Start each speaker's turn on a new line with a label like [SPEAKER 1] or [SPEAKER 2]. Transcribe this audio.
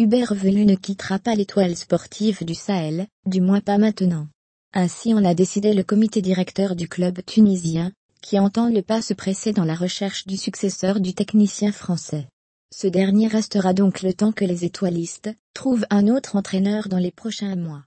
[SPEAKER 1] Hubert Velu ne quittera pas l'étoile sportive du Sahel, du moins pas maintenant. Ainsi en a décidé le comité directeur du club tunisien, qui entend le pas se presser dans la recherche du successeur du technicien français. Ce dernier restera donc le temps que les étoilistes trouvent un autre entraîneur dans les prochains mois.